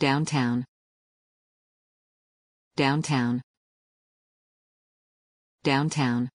Downtown. Downtown. Downtown.